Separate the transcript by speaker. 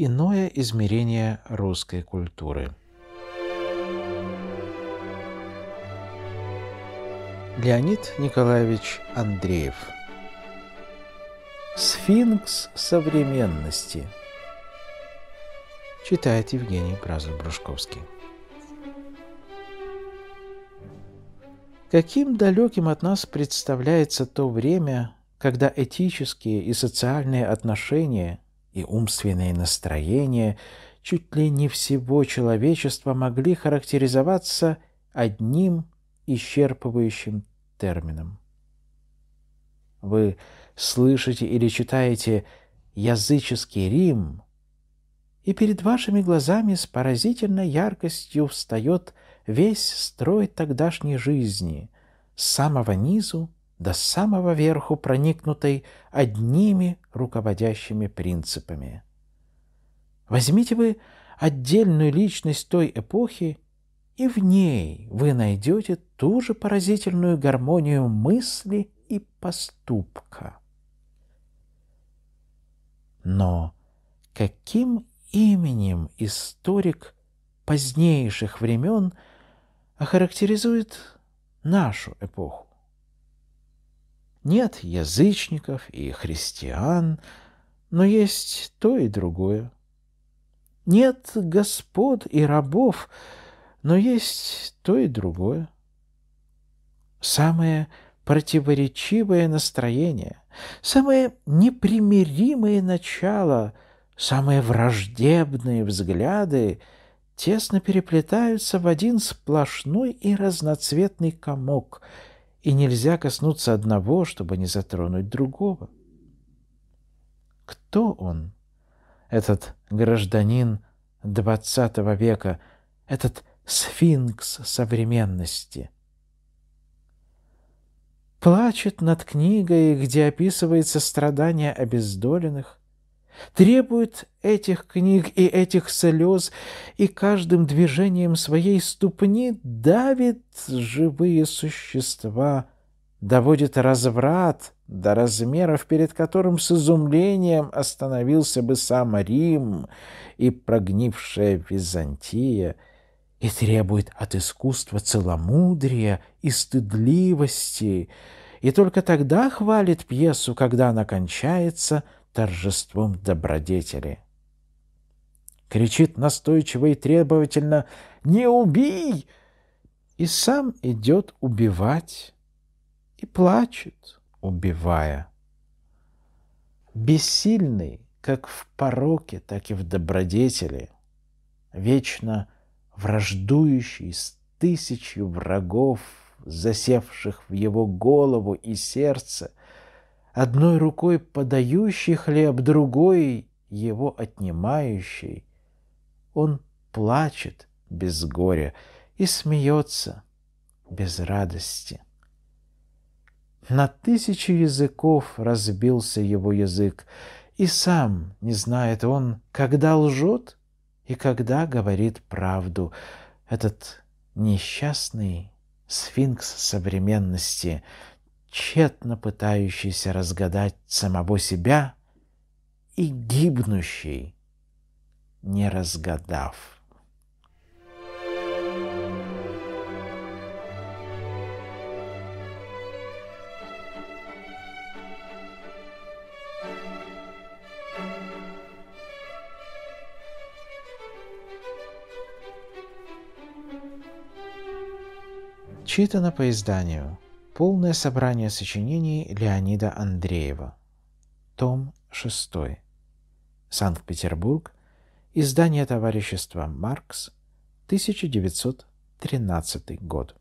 Speaker 1: иное измерение русской культуры. Леонид Николаевич Андреев «Сфинкс современности» читает Евгений Празов-Брушковский. Каким далеким от нас представляется то время, когда этические и социальные отношения – и умственные настроения чуть ли не всего человечества могли характеризоваться одним исчерпывающим термином. Вы слышите или читаете языческий Рим, и перед вашими глазами с поразительной яркостью встает весь строй тогдашней жизни, с самого низу до самого верху проникнутой одними руководящими принципами. Возьмите вы отдельную личность той эпохи, и в ней вы найдете ту же поразительную гармонию мысли и поступка. Но каким именем историк позднейших времен охарактеризует нашу эпоху? Нет язычников и христиан, но есть то и другое. Нет господ и рабов, но есть то и другое. Самое противоречивое настроение, самое непримиримое начало, самые враждебные взгляды тесно переплетаются в один сплошной и разноцветный комок — и нельзя коснуться одного, чтобы не затронуть другого. Кто он, этот гражданин XX века, этот сфинкс современности? Плачет над книгой, где описывается страдание обездоленных, требует этих книг и этих слез, и каждым движением своей ступни давит живые существа, доводит разврат до размеров, перед которым с изумлением остановился бы сам Рим и прогнившая Византия, и требует от искусства целомудрия и стыдливости, и только тогда хвалит пьесу, когда она кончается – торжеством добродетели. Кричит настойчиво и требовательно «Не убей!» и сам идет убивать и плачет, убивая. Бессильный, как в пороке, так и в добродетели, вечно враждующий с тысячью врагов, засевших в его голову и сердце, одной рукой подающий хлеб, другой его отнимающий. Он плачет без горя и смеется без радости. На тысячи языков разбился его язык, и сам не знает он, когда лжет и когда говорит правду. Этот несчастный сфинкс современности, тщетно пытающийся разгадать самого себя и гибнущий, не разгадав. Читано по изданию – Полное собрание сочинений Леонида Андреева. Том 6. Санкт-Петербург. Издание товарищества «Маркс», 1913 год.